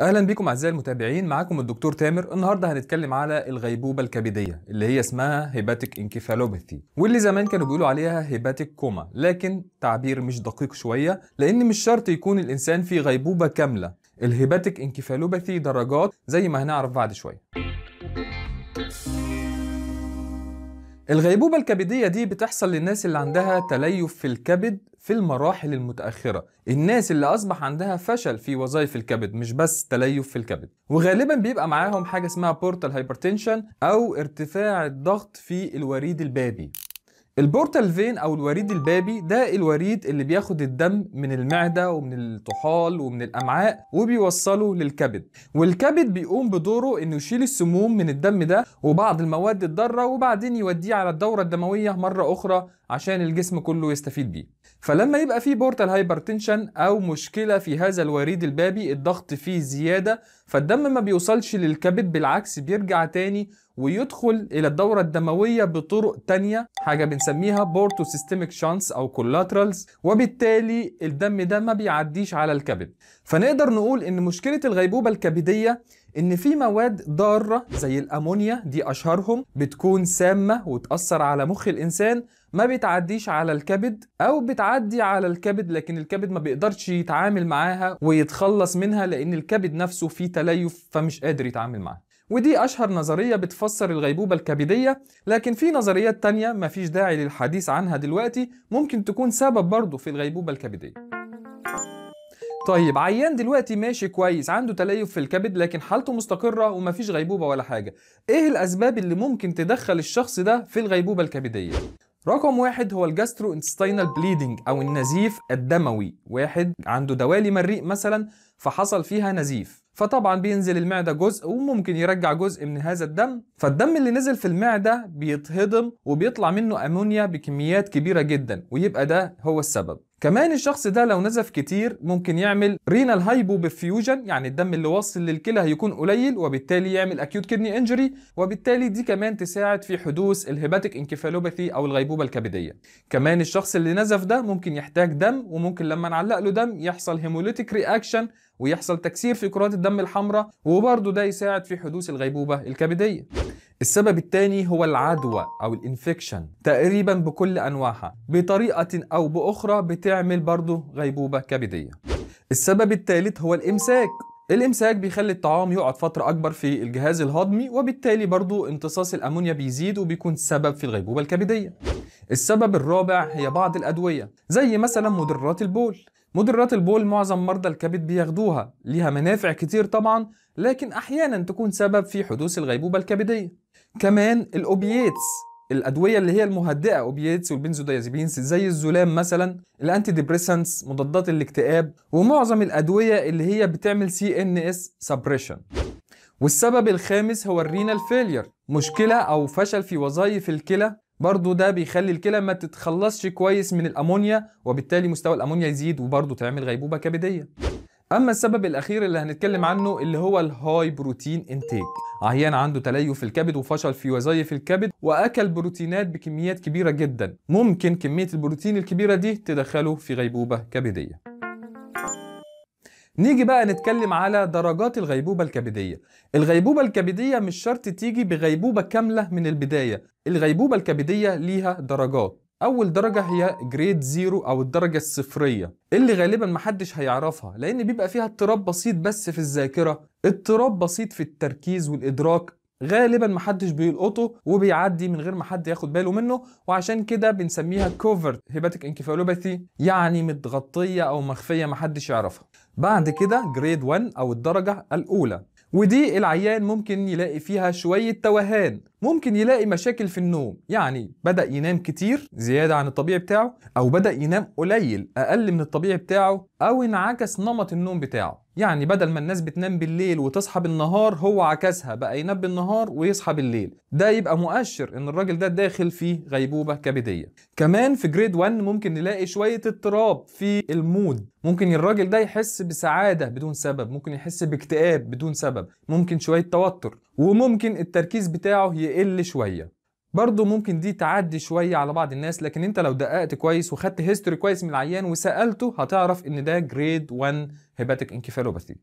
اهلا بيكم اعزائي المتابعين معاكم الدكتور تامر النهارده هنتكلم على الغيبوبه الكبديه اللي هي اسمها هيباتيك انكيفالوباثي واللي زمان كانوا بيقولوا عليها هيباتيك كوما لكن تعبير مش دقيق شويه لان مش شرط يكون الانسان في غيبوبه كامله الهيباتيك انكيفالوباثي درجات زي ما هنعرف بعد شويه الغيبوبة الكبدية دي بتحصل للناس اللي عندها تليف في الكبد في المراحل المتأخرة الناس اللي أصبح عندها فشل في وظائف الكبد مش بس تليف في الكبد وغالبا بيبقى معاهم حاجة اسمها بورتال هايبرتنشن أو ارتفاع الضغط في الوريد البابي البورتال فين او الوريد البابي ده الوريد اللي بياخد الدم من المعده ومن الطحال ومن الامعاء وبيوصله للكبد والكبد بيقوم بدوره انه يشيل السموم من الدم ده وبعض المواد الضاره وبعدين يوديه على الدوره الدمويه مره اخرى عشان الجسم كله يستفيد بيه فلما يبقى في بورتال هايبرتنشن او مشكله في هذا الوريد البابي الضغط فيه زياده فالدم ما بيوصلش للكبد بالعكس بيرجع تاني ويدخل الى الدوره الدمويه بطرق تانية حاجه بنسميها بورتو سيستميك شانس او كولاترالز وبالتالي الدم ده ما بيعديش على الكبد فنقدر نقول ان مشكله الغيبوبه الكبديه ان في مواد ضاره زي الامونيا دي اشهرهم بتكون سامه وتاثر على مخ الانسان ما بتعديش على الكبد او بتعدي على الكبد لكن الكبد ما بيقدرش يتعامل معاها ويتخلص منها لان الكبد نفسه فيه تليف فمش قادر يتعامل معاها ودي أشهر نظرية بتفسر الغيبوبة الكبدية لكن في نظريات تانية مفيش داعي للحديث عنها دلوقتي ممكن تكون سبب برضه في الغيبوبة الكبدية طيب عيان دلوقتي ماشي كويس عنده تليف في الكبد لكن حالته مستقرة ومفيش غيبوبة ولا حاجة ايه الأسباب اللي ممكن تدخل الشخص ده في الغيبوبة الكبدية رقم واحد هو الجاسترو انتستينال بليدنج او النزيف الدموي واحد عنده دوالي مريء مثلا فحصل فيها نزيف فطبعا بينزل المعده جزء وممكن يرجع جزء من هذا الدم فالدم اللي نزل في المعده بيتهضم وبيطلع منه امونيا بكميات كبيره جدا ويبقى ده هو السبب كمان الشخص ده لو نزف كتير ممكن يعمل رينال هايبوبفيوجن يعني الدم اللي وصل للكلى هيكون قليل وبالتالي يعمل اكيوت كدني انجري وبالتالي دي كمان تساعد في حدوث الهيباتيك انكفالوباثي او الغيبوبه الكبديه كمان الشخص اللي نزف ده ممكن يحتاج دم وممكن لما نعلق له دم يحصل هيموليتيك رياكشن ويحصل تكسير في كرات الدم الحمراء وبرضه ده يساعد في حدوث الغيبوبة الكبدية السبب الثاني هو العدوى او الانفكشن تقريبا بكل انواعها بطريقه او باخرى بتعمل برضه غيبوبه كبديه السبب الثالث هو الامساك الامساك بيخلي الطعام يقعد فتره اكبر في الجهاز الهضمي وبالتالي برضو امتصاص الامونيا بيزيد وبيكون سبب في الغيبوبه الكبديه السبب الرابع هي بعض الادويه زي مثلا مدرات البول مدرات البول معظم مرضى الكبد بياخدوها ليها منافع كتير طبعا لكن احيانا تكون سبب في حدوث الغيبوبه الكبديه كمان الاوبييتس الادويه اللي هي المهدئه اوبييتس والبنزودايازيبينز زي الزلام مثلا الانتي ديبريسنتس مضادات الاكتئاب ومعظم الادويه اللي هي بتعمل سي ان اس سبريشن والسبب الخامس هو الرينال فيلير مشكله او فشل في وظائف الكلى برضه ده بيخلي الكلى ما تتخلصش كويس من الامونيا وبالتالي مستوى الامونيا يزيد وبرضه تعمل غيبوبه كبديه اما السبب الاخير اللي هنتكلم عنه اللي هو الهاي بروتين انتاج عيان عنده تليف في الكبد وفشل في وظائف الكبد واكل بروتينات بكميات كبيره جدا ممكن كميه البروتين الكبيره دي تدخله في غيبوبه كبديه نيجي بقى نتكلم على درجات الغيبوبة الكبدية الغيبوبة الكبدية مش شرط تيجي بغيبوبة كاملة من البداية الغيبوبة الكبدية ليها درجات اول درجه هي جريد زيرو او الدرجه الصفريه اللي غالبا محدش هيعرفها لان بيبقى فيها اضطراب بسيط بس في الذاكره اضطراب بسيط في التركيز والادراك غالبا محدش بيلقطه وبيعدي من غير ما حد ياخد باله منه وعشان كده بنسميها كوفرت هيباتيك انكفالوباثي يعني متغطيه او مخفيه محدش يعرفها بعد كده جريد 1 او الدرجه الاولى ودي العيان ممكن يلاقي فيها شوية توهان ممكن يلاقي مشاكل في النوم يعني بدأ ينام كتير زيادة عن الطبيعي بتاعه أو بدأ ينام قليل أقل من الطبيعي بتاعه أو انعكس نمط النوم بتاعه يعني بدل ما الناس بتنام بالليل وتصحى بالنهار هو عكسها بقى ينام بالنهار ويصحى بالليل ده يبقى مؤشر ان الراجل ده داخل في غيبوبه كبديه كمان في جريد 1 ممكن نلاقي شويه اضطراب في المود ممكن الراجل ده يحس بسعاده بدون سبب ممكن يحس باكتئاب بدون سبب ممكن شويه توتر وممكن التركيز بتاعه يقل شويه برضه ممكن دي تعدي شويه على بعض الناس لكن انت لو دققت كويس وخدت هيستوري كويس من العيان وسالته هتعرف ان ده جريد 1 هيباتيك انكفالوباثي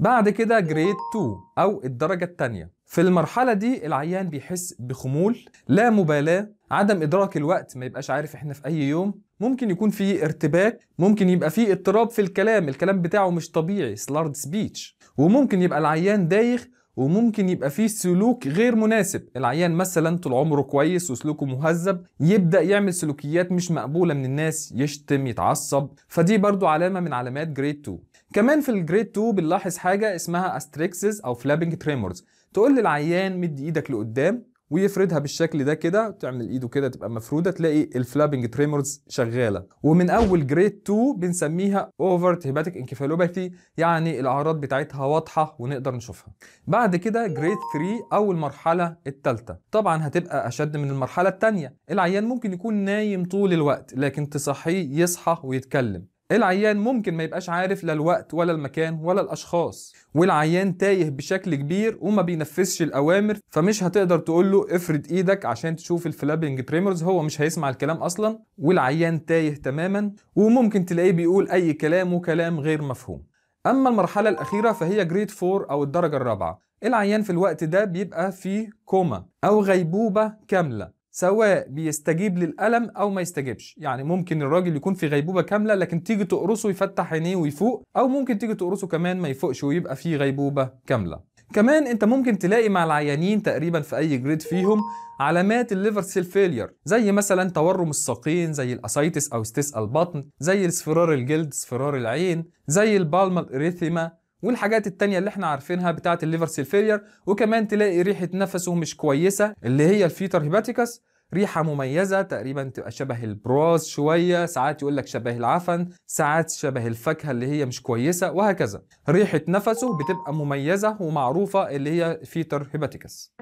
بعد كده جريد 2 او الدرجه الثانيه في المرحله دي العيان بيحس بخمول لا مبالاه عدم ادراك الوقت ما يبقاش عارف احنا في اي يوم ممكن يكون في ارتباك ممكن يبقى في اضطراب في الكلام الكلام بتاعه مش طبيعي سلارد سبيتش وممكن يبقى العيان دايخ وممكن يبقى فيه سلوك غير مناسب العيان مثلا طول عمره كويس وسلوكه مهذب يبدا يعمل سلوكيات مش مقبوله من الناس يشتم يتعصب فدي برضو علامه من علامات جريد 2 كمان في الجريد 2 بنلاحظ حاجه اسمها استريكسز او فلابنج تريمورز تقول للعيان مد ايدك لقدام ويفردها بالشكل ده كده تعمل ايده كده تبقى مفروده تلاقي الفلابنج تريمورز شغاله ومن اول جريد 2 بنسميها اوفرت هيباتيك انكفالوباثي يعني الاعراض بتاعتها واضحه ونقدر نشوفها بعد كده جريد 3 او المرحله الثالثه طبعا هتبقى اشد من المرحله الثانيه العيان ممكن يكون نايم طول الوقت لكن تصحيه يصحى ويتكلم العيان ممكن ما يبقاش عارف لا الوقت ولا المكان ولا الاشخاص والعيان تايه بشكل كبير وما بينفذش الاوامر فمش هتقدر تقول له افرد ايدك عشان تشوف الفلابنج بريمرز هو مش هيسمع الكلام اصلا والعيان تايه تماما وممكن تلاقيه بيقول اي كلام وكلام غير مفهوم اما المرحله الاخيره فهي جريد 4 او الدرجه الرابعه العيان في الوقت ده بيبقى في كوما او غيبوبه كامله سواء بيستجيب للألم أو ما يستجيبش يعني ممكن الراجل يكون في غيبوبة كاملة لكن تيجي تقرصه يفتح عينيه ويفوق أو ممكن تيجي تقرصه كمان ما يفوقش ويبقى في غيبوبة كاملة كمان انت ممكن تلاقي مع العيانين تقريبا في اي جريد فيهم علامات الليفر سيل فيلير زي مثلا تورم الساقين زي الاسايتس او استيس البطن زي اصفرار الجلد اصفرار العين زي البالما الاريثيما والحاجات التانية اللي احنا عارفينها بتاعة الليفر سيل فيلير وكمان تلاقي ريحة نفسه مش كويسة اللي هي الفيتر هيباتيكاس ريحة مميزة تقريبا تبقى شبه البراز شوية ساعات يقول لك شبه العفن ساعات شبه الفاكهة اللي هي مش كويسة وهكذا ريحة نفسه بتبقى مميزة ومعروفة اللي هي فيتر هيباتيكاس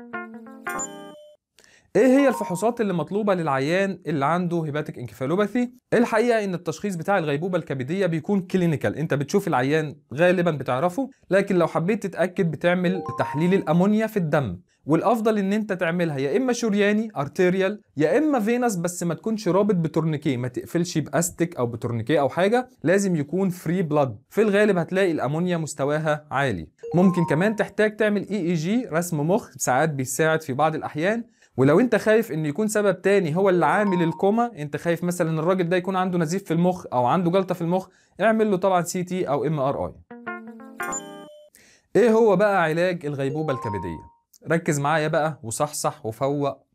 ايه هي الفحوصات اللي مطلوبه للعيان اللي عنده هيباتيك انكفالوباثي الحقيقه ان التشخيص بتاع الغيبوبه الكبديه بيكون كلينيكال انت بتشوف العيان غالبا بتعرفه لكن لو حبيت تتاكد بتعمل تحليل الامونيا في الدم والافضل ان انت تعملها يا اما شرياني ارتيريال يا اما فينس بس ما تكونش رابط بتورنيكيه ما تقفلش باستك او بتورنيكيه او حاجه لازم يكون فري بلاد في الغالب هتلاقي الامونيا مستواها عالي ممكن كمان تحتاج تعمل اي اي جي رسم مخ ساعات بيساعد في بعض الاحيان ولو انت خايف ان يكون سبب تاني هو اللي عامل الكوما انت خايف مثلا ان الراجل ده يكون عنده نزيف في المخ او عنده جلطه في المخ اعمل له طبعا سي تي او ام ار اي ايه هو بقى علاج الغيبوبه الكبديه ركز معايا بقى وصحصح وفوق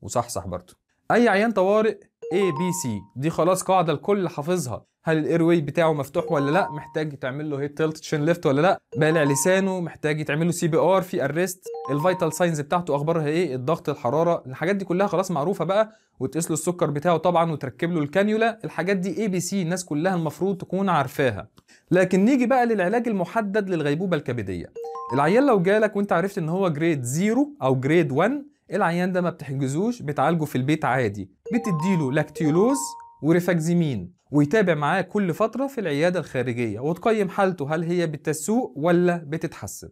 وصحصح برضه اي عيان طوارئ A B C دي خلاص قاعدة الكل حافظها هل الاير واي بتاعه مفتوح ولا لا محتاج تعمل له هيد تيلت شين ليفت ولا لا بالع لسانه محتاج يتعمل له سي بي ار في الريست الفيتال ساينز بتاعته اخبارها ايه الضغط الحراره الحاجات دي كلها خلاص معروفه بقى وتقيس له السكر بتاعه طبعا وتركب له الكانيولا الحاجات دي اي بي سي الناس كلها المفروض تكون عارفاها لكن نيجي بقى للعلاج المحدد للغيبوبه الكبديه العيان لو جالك وانت عرفت ان هو جريد 0 او جريد 1 العيان ده ما بتحجزوش بتعالجه في البيت عادي بتديله لاكتيولوز وريفاكزيمين ويتابع معاه كل فترة في العيادة الخارجية وتقيم حالته هل هي بتسوء ولا بتتحسن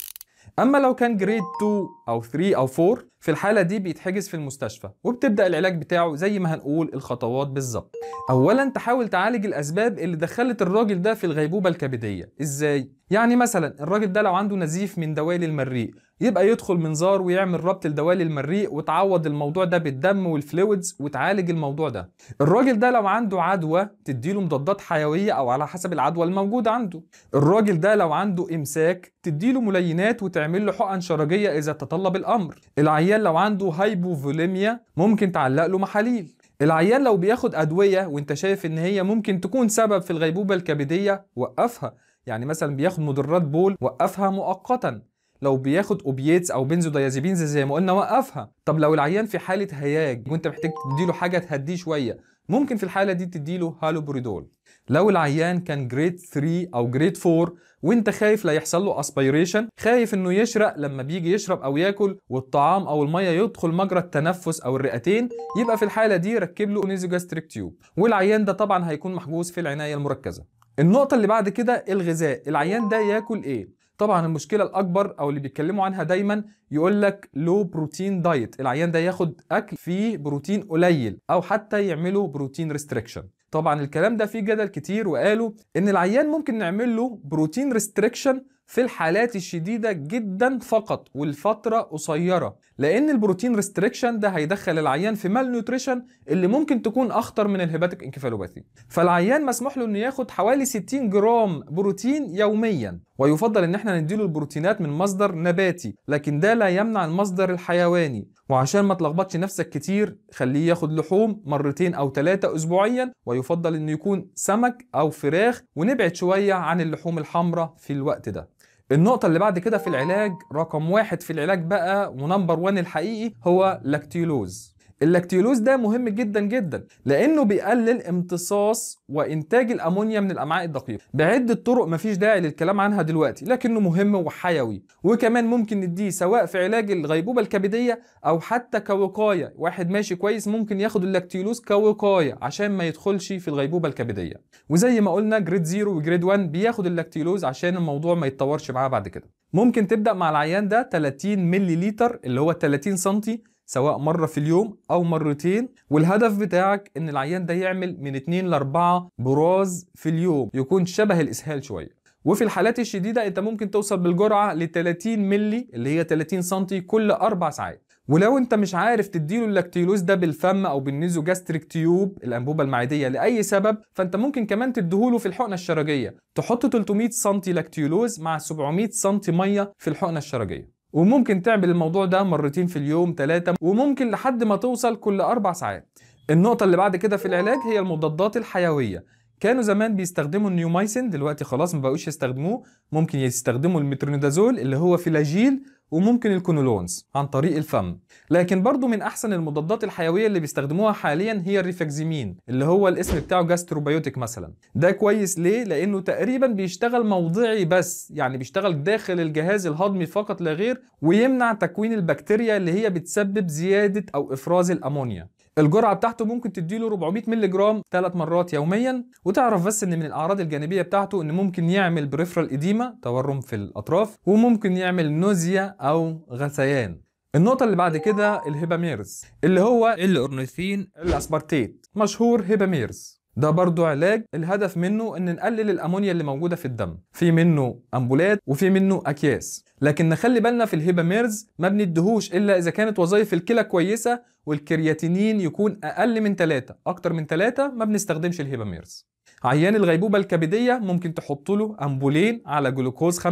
أما لو كان جريد 2 أو 3 أو 4 في الحالة دي بيتحجز في المستشفى وبتبدأ العلاج بتاعه زي ما هنقول الخطوات بالظبط أولا تحاول تعالج الأسباب اللي دخلت الراجل ده في الغيبوبة الكبدية إزاي؟ يعني مثلا الراجل ده لو عنده نزيف من دوالي المريء يبقى يدخل منظار ويعمل ربط لدوالي المريء وتعوض الموضوع ده بالدم والفلويدز وتعالج الموضوع ده الراجل ده لو عنده عدوى تديله مضادات حيويه او على حسب العدوى الموجوده عنده الراجل ده لو عنده امساك تديله ملينات وتعمل له حقن شرجيه اذا تطلب الامر العيان العيان لو عنده هايبوفوليميا ممكن تعلق له محاليل العيان لو بياخد ادويه وانت شايف ان هي ممكن تكون سبب في الغيبوبه الكبديه وقفها يعني مثلا بياخد مضرات بول وقفها مؤقتا لو بياخد اوبييتس او ديازيبينز زي ما قلنا وقفها طب لو العيان في حاله هياج وانت محتاج تديله حاجه تهديه شويه ممكن في الحاله دي تديله هالوبريدول لو العيان كان جريد 3 او جريد 4 وانت خايف لا يحصل له اسبيريشن خايف انه يشرق لما بيجي يشرب او ياكل والطعام او الميه يدخل مجرى التنفس او الرئتين يبقى في الحاله دي ركب له اونيزوجاستريك تيوب والعيان ده طبعا هيكون محجوز في العنايه المركزه النقطه اللي بعد كده الغذاء العيان ده ياكل ايه طبعا المشكله الاكبر او اللي بيتكلموا عنها دايما يقول لك لو بروتين دايت العيان ده ياخد اكل فيه بروتين قليل او حتى يعملوا بروتين ريستريكشن طبعا الكلام ده فيه جدل كتير وقالوا ان العيان ممكن نعمل له بروتين ريستريكشن في الحالات الشديدة جدا فقط والفترة قصيرة لأن البروتين ريستريكشن ده هيدخل العيان في مال نيوتريشن اللي ممكن تكون أخطر من الهباتك انكفالوباثي فالعيان مسموح له إنه ياخد حوالي 60 جرام بروتين يوميا ويفضل إن احنا نديله البروتينات من مصدر نباتي لكن ده لا يمنع المصدر الحيواني وعشان ما تلخبطش نفسك كتير خليه ياخد لحوم مرتين أو ثلاثة أسبوعيا ويفضل إنه يكون سمك أو فراخ ونبعد شوية عن اللحوم الحمراء في الوقت ده النقطة اللي بعد كده في العلاج رقم واحد في العلاج بقى ونمبر وان الحقيقي هو لاكتيلوز اللاكتيولوز ده مهم جدا جدا لانه بيقلل امتصاص وانتاج الامونيا من الامعاء الدقيقه بعده طرق مفيش داعي للكلام عنها دلوقتي لكنه مهم وحيوي وكمان ممكن نديه سواء في علاج الغيبوبه الكبديه او حتى كوقايه واحد ماشي كويس ممكن ياخد اللاكتيولوز كوقايه عشان ما يدخلش في الغيبوبه الكبديه وزي ما قلنا جريد 0 وجريد 1 بياخد اللاكتيولوز عشان الموضوع ما يتطورش معاه بعد كده ممكن تبدا مع العيان ده 30 ملي لتر اللي هو 30 سنتي سواء مره في اليوم او مرتين والهدف بتاعك ان العيان ده يعمل من 2 ل 4 براز في اليوم يكون شبه الاسهال شويه وفي الحالات الشديده انت ممكن توصل بالجرعه ل 30 ملي اللي هي 30 سم كل اربع ساعات ولو انت مش عارف تديله اللاكتيلوز ده بالفم او بالنيزو جاستريك تيوب الانبوبه المعديه لاي سبب فانت ممكن كمان تديهوله في الحقنه الشرجيه تحط 300 سم لاكتيلوز مع 700 سم ميه في الحقنه الشرجيه وممكن تعمل الموضوع ده مرتين في اليوم ثلاثة وممكن لحد ما توصل كل أربع ساعات النقطة اللي بعد كده في العلاج هي المضادات الحيوية كانوا زمان بيستخدموا النيومايسين دلوقتي خلاص ما بقوش يستخدموه ممكن يستخدموا المترونيدازول اللي هو فيلاجيل وممكن الكونولونز عن طريق الفم لكن برضو من احسن المضادات الحيويه اللي بيستخدموها حاليا هي الريفاكزيمين اللي هو الاسم بتاعه جاستروبيوتيك مثلا ده كويس ليه لانه تقريبا بيشتغل موضعي بس يعني بيشتغل داخل الجهاز الهضمي فقط لا غير ويمنع تكوين البكتيريا اللي هي بتسبب زياده او افراز الامونيا الجرعه بتاعته ممكن تديله 400 ملي جرام ثلاث مرات يوميا وتعرف بس ان من الاعراض الجانبيه بتاعته ان ممكن يعمل بريفرال اديما تورم في الاطراف وممكن يعمل نوزيا او غثيان النقطة اللي بعد كده الهيباميرز اللي هو الأورنيثين الأسبارتيت مشهور هيباميرز ده برضو علاج الهدف منه ان نقلل الامونيا اللي موجوده في الدم في منه امبولات وفي منه اكياس لكن نخلي بالنا في الهيباميرز ما بندهوش الا اذا كانت وظائف الكلى كويسه والكرياتينين يكون اقل من 3 اكتر من 3 ما بنستخدمش الهيباميرز عيان الغيبوبة الكبدية ممكن تحط له أمبولين على جلوكوز 5%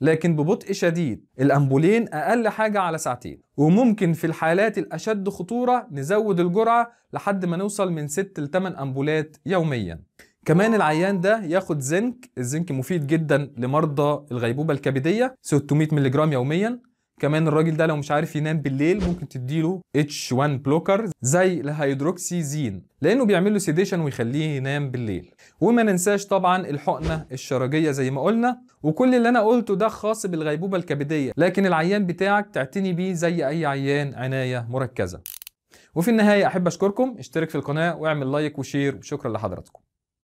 لكن ببطء شديد الأمبولين أقل حاجة على ساعتين وممكن في الحالات الأشد خطورة نزود الجرعة لحد ما نوصل من 6 ل 8 أمبولات يوميا كمان العيان ده ياخد زنك الزنك مفيد جدا لمرضى الغيبوبة الكبدية 600 ملغ يوميا كمان الراجل ده لو مش عارف ينام بالليل ممكن تديله اتش 1 بلوكر زي الهيدروكسيزين لانه بيعمل له سيديشن ويخليه ينام بالليل وما ننساش طبعا الحقنه الشرجيه زي ما قلنا وكل اللي انا قلته ده خاص بالغيبوبه الكبديه لكن العيان بتاعك تعتني بيه زي اي عيان عنايه مركزه وفي النهايه احب اشكركم اشترك في القناه واعمل لايك وشير وشكرا لحضراتكم